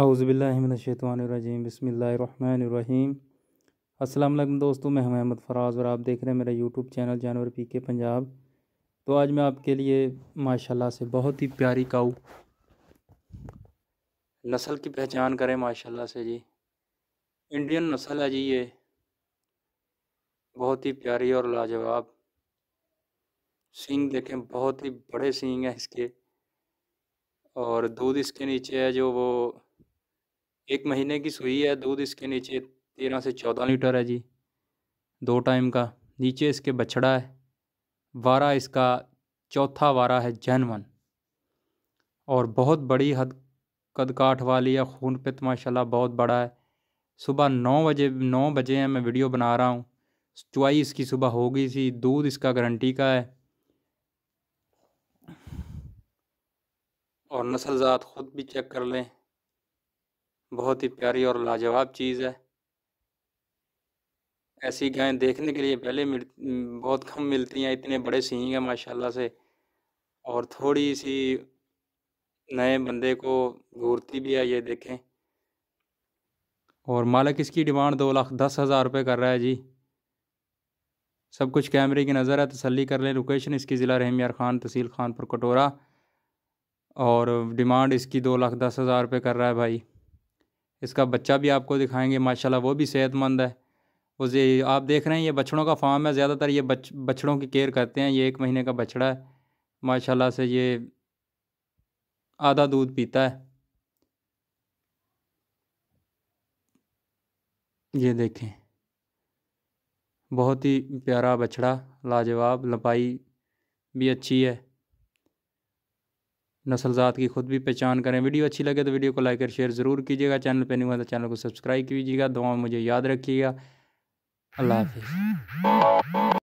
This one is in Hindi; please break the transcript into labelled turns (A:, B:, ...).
A: अज़बिल्लाशतवानरजीम बसमीम असलम दोस्तों मैं महमद अहमद फराज़ और आप देख रहे हैं मेरा यूट्यूब चैनल जानवर पी के पंजाब तो आज मैं आपके लिए माशाला से बहुत ही प्यारी काऊ नस्ल की पहचान करें माशाला से जी इंडियन नस्ल है जी ये बहुत ही प्यारी और लाजवाब सींग देखें बहुत ही बड़े सींग हैं इसके और दूध इसके नीचे है जो वो एक महीने की सुई है दूध इसके नीचे तेरह से चौदह लीटर है जी दो टाइम का नीचे इसके बछड़ा है वारा इसका चौथा वारा है जैनवन और बहुत बड़ी हद कदकाठ वाली है खून पित माशाल्लाह बहुत बड़ा है सुबह नौ बजे नौ बजे हैं मैं वीडियो बना रहा हूँ चुआई इसकी सुबह हो गई थी दूध इसका गारंटी का है और ज़ात ख़ुद भी चेक कर लें बहुत ही प्यारी और लाजवाब चीज़ है ऐसी गायें देखने के लिए पहले मिल बहुत कम मिलती हैं इतने बड़े सींग हैं माशाल्लाह से और थोड़ी सी नए बंदे को घूरती भी है ये देखें और मालिक इसकी डिमांड दो लाख दस हज़ार रुपये कर रहा है जी सब कुछ कैमरे की नज़र है तसली कर लें लोकेशन इसकी ज़िला रहमियार खान तहसील खान पर कटोरा और डिमांड इसकी दो लाख दस हज़ार रुपये कर रहा है भाई इसका बच्चा भी आपको दिखाएंगे माशाल्लाह वो भी सेहतमंद है उस आप देख रहे हैं ये बछड़ों का फार्म है ज़्यादातर ये बच बछड़ों की केयर करते हैं ये एक महीने का बछड़ा है माशाल्लाह से ये आधा दूध पीता है ये देखें बहुत ही प्यारा बछड़ा लाजवाब लपाई भी अच्छी है नसलजात की खुद भी पहचान करें वीडियो अच्छी लगे तो वीडियो को लाइक और शेयर ज़रूर कीजिएगा चैनल पर नहीं हुआ तो चैनल को सब्सक्राइब कीजिएगा दुआ मुझे याद रखिएगा अल्लाह हाफिज़